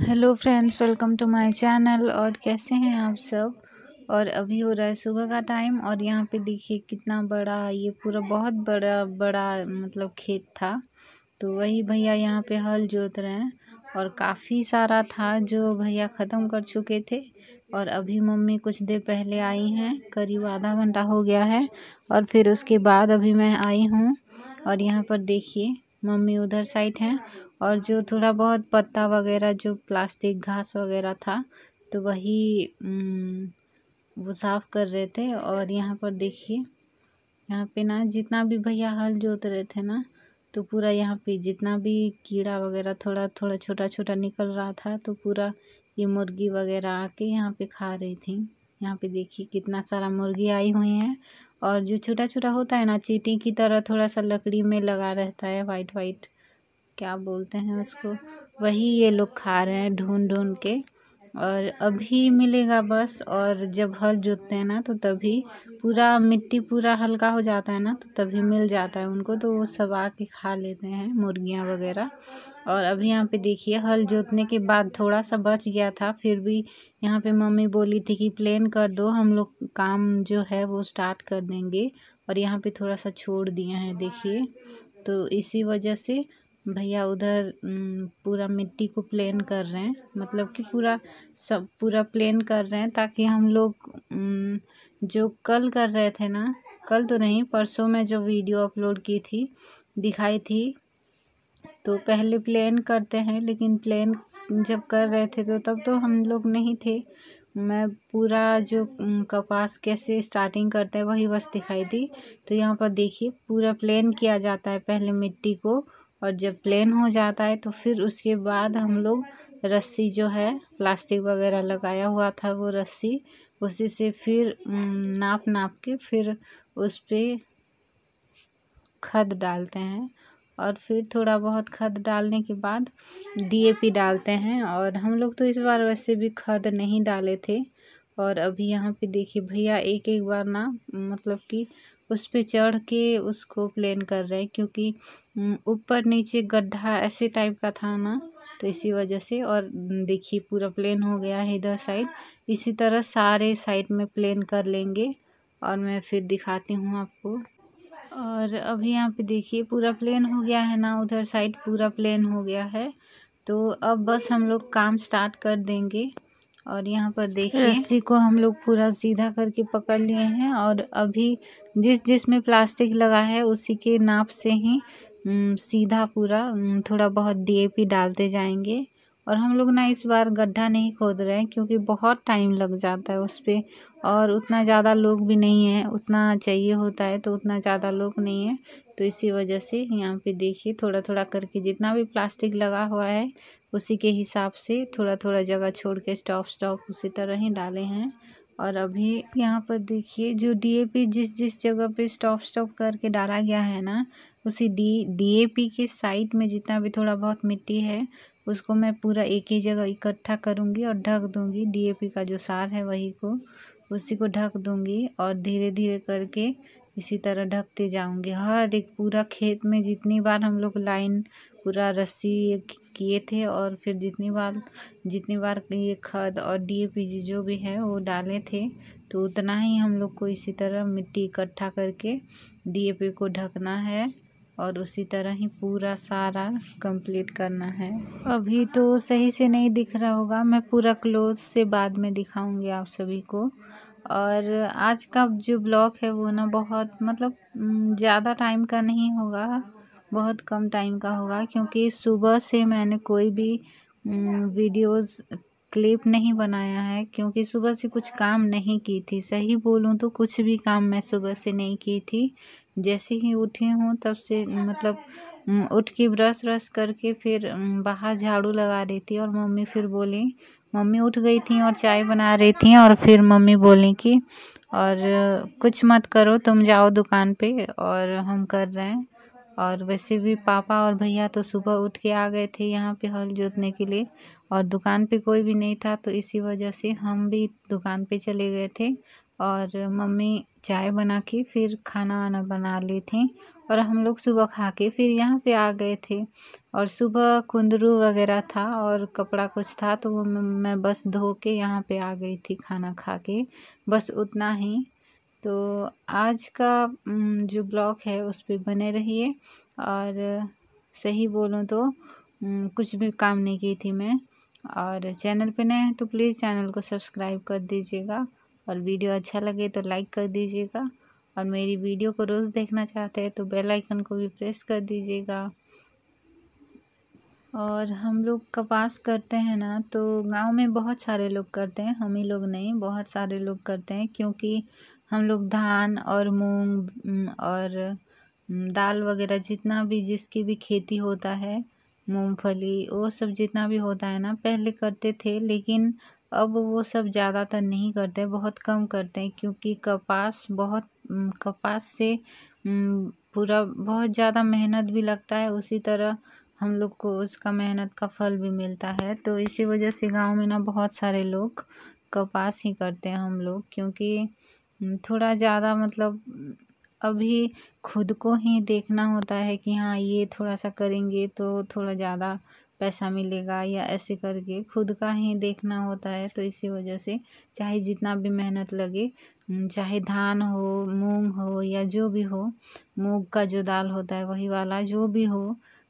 hello friends welcome to my channel और कैसे हैं आप सब और अभी हो रहा है सुबह का टाइम और यहाँ पे देखिए कितना बड़ा ये पूरा बहुत बड़ा बड़ा मतलब खेत था तो वही भैया यहाँ पे हल जोत रहे हैं और काफ़ी सारा था जो भैया ख़त्म कर चुके थे और अभी मम्मी कुछ देर पहले आई हैं करीब आधा घंटा हो गया है और फिर उसके बाद अभी मैं आई हूँ और यहाँ पर देखिए मम्मी उधर साइड हैं और जो थोड़ा बहुत पत्ता वगैरह जो प्लास्टिक घास वगैरह था तो वही वो साफ़ कर रहे थे और यहाँ पर देखिए यहाँ पे ना जितना भी भैया हल जोत रहे थे ना तो पूरा यहाँ पे जितना भी कीड़ा वगैरह थोड़ा थोड़ा छोटा छोटा निकल रहा था तो पूरा ये मुर्गी वगैरह आके यहाँ पे खा रही थी यहाँ पे देखिए कितना सारा मुर्गी आई हुई हैं और जो छोटा छोटा होता है ना चीटी की तरह थोड़ा सा लकड़ी में लगा रहता है वाइट वाइट क्या बोलते हैं उसको वही ये लोग खा रहे हैं ढूंढ ढूँढ के और अभी मिलेगा बस और जब हल जोतते हैं ना तो तभी पूरा मिट्टी पूरा हल्का हो जाता है ना तो तभी मिल जाता है उनको तो वो सब आके खा लेते हैं मुर्गियाँ वगैरह और अभी यहाँ पे देखिए हल जोतने के बाद थोड़ा सा बच गया था फिर भी यहाँ पे मम्मी बोली थी कि प्लेन कर दो हम लोग काम जो है वो स्टार्ट कर देंगे और यहाँ पर थोड़ा सा छोड़ दिए हैं देखिए तो इसी वजह से भैया उधर पूरा मिट्टी को प्लेन कर रहे हैं मतलब कि पूरा सब पूरा प्लेन कर रहे हैं ताकि हम लोग जो कल कर रहे थे ना कल तो नहीं परसों में जो वीडियो अपलोड की थी दिखाई थी तो पहले प्लेन करते हैं लेकिन प्लेन जब कर रहे थे तो तब तो हम लोग नहीं थे मैं पूरा जो कपास कैसे स्टार्टिंग करते हैं वही बस दिखाई थी तो यहाँ पर देखिए पूरा प्लेन किया जाता है पहले मिट्टी को और जब प्लेन हो जाता है तो फिर उसके बाद हम लोग रस्सी जो है प्लास्टिक वगैरह लगाया हुआ था वो रस्सी उसी से फिर नाप नाप के फिर उस पर खद डालते हैं और फिर थोड़ा बहुत खद डालने के बाद डीएपी डालते हैं और हम लोग तो इस बार वैसे भी खद नहीं डाले थे और अभी यहाँ पे देखिए भैया एक एक बार ना मतलब कि उस पर चढ़ के उसको प्लेन कर रहे हैं क्योंकि ऊपर नीचे गड्ढा ऐसे टाइप का था ना तो इसी वजह से और देखिए पूरा प्लेन हो गया है इधर साइड इसी तरह सारे साइड में प्लेन कर लेंगे और मैं फिर दिखाती हूँ आपको और अभी यहाँ पे देखिए पूरा प्लेन हो गया है ना उधर साइड पूरा प्लेन हो गया है तो अब बस हम लोग काम स्टार्ट कर देंगे और यहाँ पर देखिए रस्सी को हम लोग पूरा सीधा करके पकड़ लिए हैं और अभी जिस जिस में प्लास्टिक लगा है उसी के नाप से ही सीधा पूरा थोड़ा बहुत डीएपी डालते जाएंगे और हम लोग ना इस बार गड्ढा नहीं खोद रहे हैं क्योंकि बहुत टाइम लग जाता है उस पर और उतना ज़्यादा लोग भी नहीं है उतना चाहिए होता है तो उतना ज़्यादा लोग नहीं है तो इसी वजह से यहाँ पे देखिए थोड़ा थोड़ा करके जितना भी प्लास्टिक लगा हुआ है उसी के हिसाब से थोड़ा थोड़ा जगह छोड़ के स्टॉप स्टॉप उसी तरह ही डाले हैं और अभी यहाँ पर देखिए जो डीएपी जिस जिस जगह पे स्टॉप स्टॉप करके डाला गया है ना उसी डी डीएपी के साइड में जितना भी थोड़ा बहुत मिट्टी है उसको मैं पूरा एक ही जगह इकट्ठा करूँगी और ढक दूँगी डी का जो सार है वही को उसी को ढक दूँगी और धीरे धीरे करके इसी तरह ढकते जाऊंगे हर हाँ, एक पूरा खेत में जितनी बार हम लोग लाइन पूरा रस्सी किए थे और फिर जितनी बार जितनी बार ये खाद और डी ए पी जो भी है वो डाले थे तो उतना ही हम लोग को इसी तरह मिट्टी इकट्ठा करके डी ए पी को ढकना है और उसी तरह ही पूरा सारा कंप्लीट करना है अभी तो सही से नहीं दिख रहा होगा मैं पूरा क्लोज से बाद में दिखाऊंगी आप सभी को और आज का जो ब्लॉग है वो ना बहुत मतलब ज़्यादा टाइम का नहीं होगा बहुत कम टाइम का होगा क्योंकि सुबह से मैंने कोई भी वीडियोस क्लिप नहीं बनाया है क्योंकि सुबह से कुछ काम नहीं की थी सही बोलूँ तो कुछ भी काम मैं सुबह से नहीं की थी जैसे ही उठी हूँ तब से मतलब उठ के ब्रश व्रश करके फिर बाहर झाड़ू लगा रही थी और मम्मी फिर बोली मम्मी उठ गई थी और चाय बना रही थी और फिर मम्मी बोली कि और कुछ मत करो तुम जाओ दुकान पे और हम कर रहे हैं और वैसे भी पापा और भैया तो सुबह उठ के आ गए थे यहाँ पे हल जोतने के लिए और दुकान पे कोई भी नहीं था तो इसी वजह से हम भी दुकान पे चले गए थे और मम्मी चाय बना के फिर खाना वाना बना ली थी और हम लोग सुबह खा के फिर यहाँ पे आ गए थे और सुबह कुंदरू वगैरह था और कपड़ा कुछ था तो वो मैं बस धो के यहाँ पे आ गई थी खाना खा के बस उतना ही तो आज का जो ब्लॉग है उस पर बने रहिए और सही बोलूँ तो कुछ भी काम नहीं की थी मैं और चैनल पे नए हैं तो प्लीज़ चैनल को सब्सक्राइब कर दीजिएगा और वीडियो अच्छा लगे तो लाइक कर दीजिएगा और मेरी वीडियो को रोज़ देखना चाहते हैं तो बेल आइकन को भी प्रेस कर दीजिएगा और हम लोग कपास करते हैं ना तो गांव में बहुत सारे लोग करते हैं हम ही लोग नहीं बहुत सारे लोग करते हैं क्योंकि हम लोग धान और मूंग और दाल वगैरह जितना भी जिसकी भी खेती होता है मूंगफली वो सब जितना भी होता है ना पहले करते थे लेकिन अब वो सब ज़्यादातर नहीं करते बहुत कम करते हैं क्योंकि कपास बहुत कपास से पूरा बहुत ज़्यादा मेहनत भी लगता है उसी तरह हम लोग को उसका मेहनत का फल भी मिलता है तो इसी वजह से गाँव में ना बहुत सारे लोग कपास ही करते हैं हम लोग क्योंकि थोड़ा ज़्यादा मतलब अभी खुद को ही देखना होता है कि हाँ ये थोड़ा सा करेंगे तो थोड़ा ज़्यादा पैसा मिलेगा या ऐसे करके खुद का ही देखना होता है तो इसी वजह से चाहे जितना भी मेहनत लगे चाहे धान हो मूंग हो या जो भी हो मूंग का जो दाल होता है वही वाला जो भी हो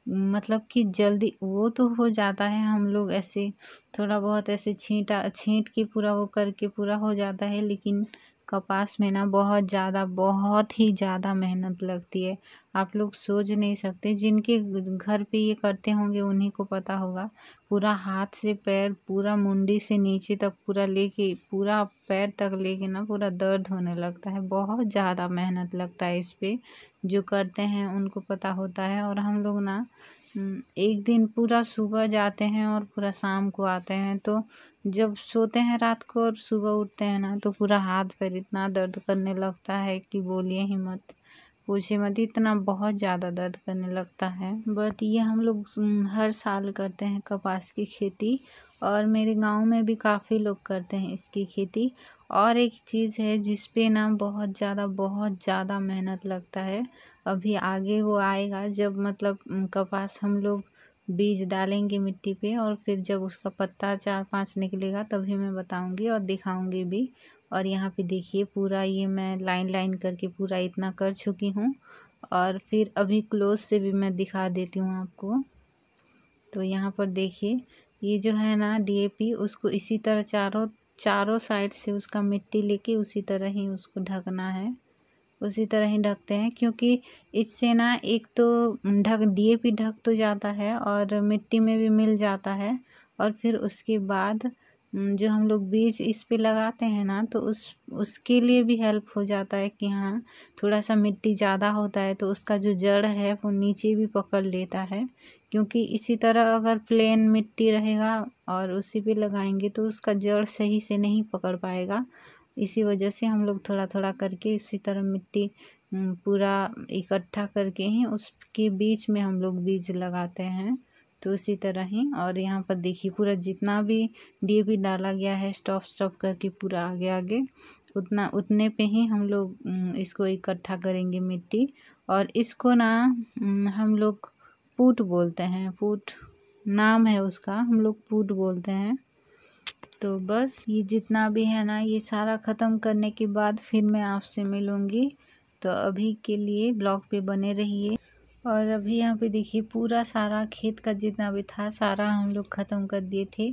मतलब कि जल्दी वो तो हो जाता है हम लोग ऐसे थोड़ा बहुत ऐसे छींटा छींट के पूरा वो करके पूरा हो जाता है लेकिन कपास में ना बहुत ज़्यादा बहुत ही ज़्यादा मेहनत लगती है आप लोग सोच नहीं सकते जिनके घर पे ये करते होंगे उन्हीं को पता होगा पूरा हाथ से पैर पूरा मुंडी से नीचे तक पूरा लेके पूरा पैर तक लेके ना पूरा दर्द होने लगता है बहुत ज़्यादा मेहनत लगता है इस पर जो करते हैं उनको पता होता है और हम लोग ना हम्म, एक दिन पूरा सुबह जाते हैं और पूरा शाम को आते हैं तो जब सोते हैं रात को और सुबह उठते हैं ना तो पूरा हाथ पैर इतना दर्द करने लगता है कि बोलिए ही मत पूछे मत इतना बहुत ज़्यादा दर्द करने लगता है बट ये हम लोग हर साल करते हैं कपास की खेती और मेरे गांव में भी काफ़ी लोग करते हैं इसकी खेती और एक चीज़ है जिसपे ना बहुत ज़्यादा बहुत ज़्यादा मेहनत लगता है अभी आगे वो आएगा जब मतलब कपास हम लोग बीज डालेंगे मिट्टी पे और फिर जब उसका पत्ता चार पांच निकलेगा तभी मैं बताऊंगी और दिखाऊंगी भी और यहाँ पे देखिए पूरा ये मैं लाइन लाइन करके पूरा इतना कर चुकी हूँ और फिर अभी क्लोज से भी मैं दिखा देती हूँ आपको तो यहाँ पर देखिए ये जो है ना डीएपी उसको इसी तरह चारों चारों साइड से उसका मिट्टी लेके उसी तरह ही उसको ढकना है उसी तरह ही ढकते हैं क्योंकि इससे ना एक तो ढक दिए भी ढक तो जाता है और मिट्टी में भी मिल जाता है और फिर उसके बाद जो हम लोग बीज इस पे लगाते हैं ना तो उस उसके लिए भी हेल्प हो जाता है कि हाँ थोड़ा सा मिट्टी ज़्यादा होता है तो उसका जो जड़ है वो नीचे भी पकड़ लेता है क्योंकि इसी तरह अगर प्लेन मिट्टी रहेगा और उसी पे लगाएंगे तो उसका जड़ सही से नहीं पकड़ पाएगा इसी वजह से हम लोग थोड़ा थोड़ा करके इसी तरह मिट्टी पूरा इकट्ठा करके ही उसके बीच में हम लोग बीज लगाते हैं तो उसी तरह ही और यहाँ पर देखिए पूरा जितना भी डीएपी डाला गया है स्टॉप स्टॉप करके पूरा आगे आगे उतना उतने पे ही हम लोग इसको इकट्ठा करेंगे मिट्टी और इसको ना हम लोग पूट बोलते हैं पूट नाम है उसका हम लोग पूट बोलते हैं तो बस ये जितना भी है ना ये सारा ख़त्म करने के बाद फिर मैं आपसे मिलूँगी तो अभी के लिए ब्लॉग पे बने रहिए और अभी यहाँ पे देखिए पूरा सारा खेत का जितना भी था सारा हम लोग ख़त्म कर दिए थे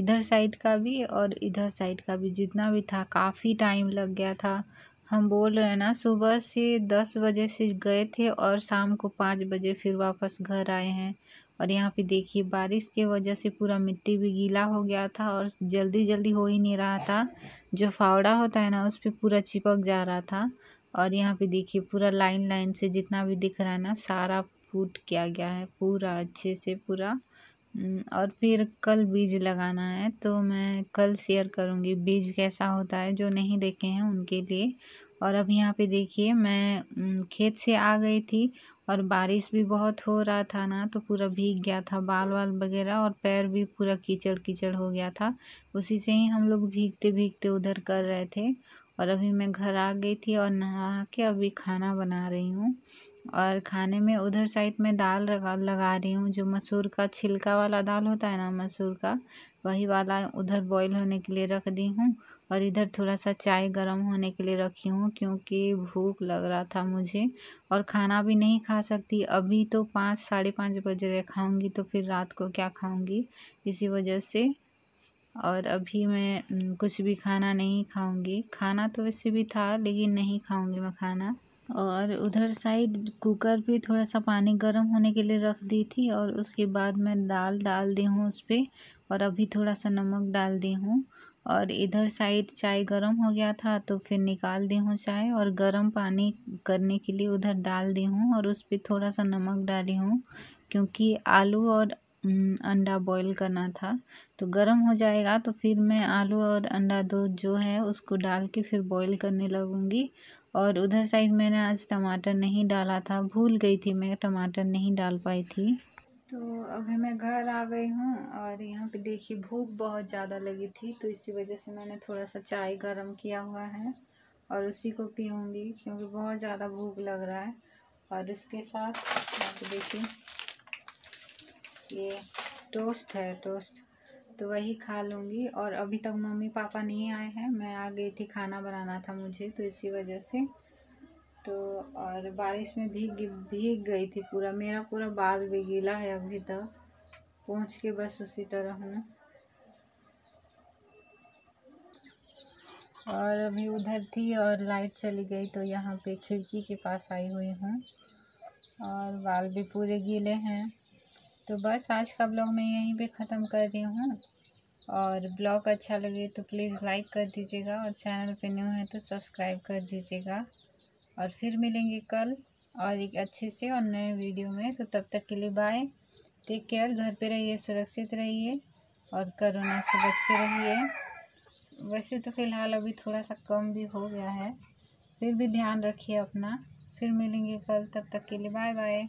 इधर साइड का भी और इधर साइड का भी जितना भी था काफ़ी टाइम लग गया था हम बोल रहे हैं ना सुबह से दस बजे से गए थे और शाम को पाँच बजे फिर वापस घर आए हैं और यहाँ पे देखिए बारिश के वजह से पूरा मिट्टी भी गीला हो गया था और जल्दी जल्दी हो ही नहीं रहा था जो फावड़ा होता है ना उस पर पूरा चिपक जा रहा था और यहाँ पे देखिए पूरा लाइन लाइन से जितना भी दिख रहा है ना सारा फूट किया गया है पूरा अच्छे से पूरा और फिर कल बीज लगाना है तो मैं कल शेयर करूँगी बीज कैसा होता है जो नहीं देखे हैं उनके लिए और अब यहाँ पे देखिए मैं खेत से आ गई थी और बारिश भी बहुत हो रहा था ना तो पूरा भीग गया था बाल वाल वगैरह और पैर भी पूरा कीचड़ कीचड़ हो गया था उसी से ही हम लोग भीगते भीगते उधर कर रहे थे और अभी मैं घर आ गई थी और नहा के अभी खाना बना रही हूँ और खाने में उधर साइड में दाल लगा लगा रही हूँ जो मसूर का छिलका वाला दाल होता है ना मसूर का वही वाला उधर बॉईल होने के लिए रख दी हूँ और इधर थोड़ा सा चाय गर्म होने के लिए रखी हूँ क्योंकि भूख लग रहा था मुझे और खाना भी नहीं खा सकती अभी तो पाँच साढ़े पाँच बजे खाऊँगी तो फिर रात को क्या खाऊँगी इसी वजह से और अभी मैं कुछ भी खाना नहीं खाऊंगी खाना तो वैसे भी था लेकिन नहीं खाऊंगी मैं खाना और उधर साइड कुकर भी थोड़ा सा पानी गर्म होने के लिए रख दी थी और उसके बाद मैं दाल डाल दी हूँ उस पर और अभी थोड़ा सा नमक डाल दी हूँ और इधर साइड चाय गरम हो गया था तो फिर निकाल दी हूँ चाय और गरम पानी करने के लिए उधर डाल दी हूँ और उस पर थोड़ा सा नमक डाली हूँ क्योंकि आलू और अंडा बॉईल करना था तो गरम हो जाएगा तो फिर मैं आलू और अंडा दो जो है उसको डाल के फिर बॉईल करने लगूँगी और उधर साइड मैंने आज टमाटर नहीं डाला था भूल गई थी मैं टमाटर नहीं डाल पाई थी तो अभी मैं घर आ गई हूँ और यहाँ पे देखिए भूख बहुत ज़्यादा लगी थी तो इसी वजह से मैंने थोड़ा सा चाय गर्म किया हुआ है और उसी को पीऊँगी क्योंकि बहुत ज़्यादा भूख लग रहा है और इसके साथ यहाँ पे देखिए ये टोस्ट है टोस्ट तो वही खा लूँगी और अभी तक मम्मी पापा नहीं आए हैं मैं आ गई थी खाना बनाना था मुझे तो इसी वजह से तो और बारिश में भीग भीग गई थी पूरा मेरा पूरा बाल भी गीला है अभी तक पहुँच के बस उसी तरह हूँ और अभी उधर थी और लाइट चली गई तो यहाँ पे खिड़की के पास आई हुई हूँ और बाल भी पूरे गीले हैं तो बस आज का ब्लॉग मैं यहीं पे ख़त्म कर रही हूँ और ब्लॉग अच्छा लगे तो प्लीज़ लाइक कर दीजिएगा और चैनल पे न्यू है तो सब्सक्राइब कर दीजिएगा और फिर मिलेंगे कल और एक अच्छे से और नए वीडियो में तो तब तक के लिए बाय टेक केयर घर पे रहिए सुरक्षित रहिए और करोना से बच के रहिए वैसे तो फ़िलहाल अभी थोड़ा सा कम भी हो गया है फिर भी ध्यान रखिए अपना फिर मिलेंगे कल तब तक के लिए बाय बाय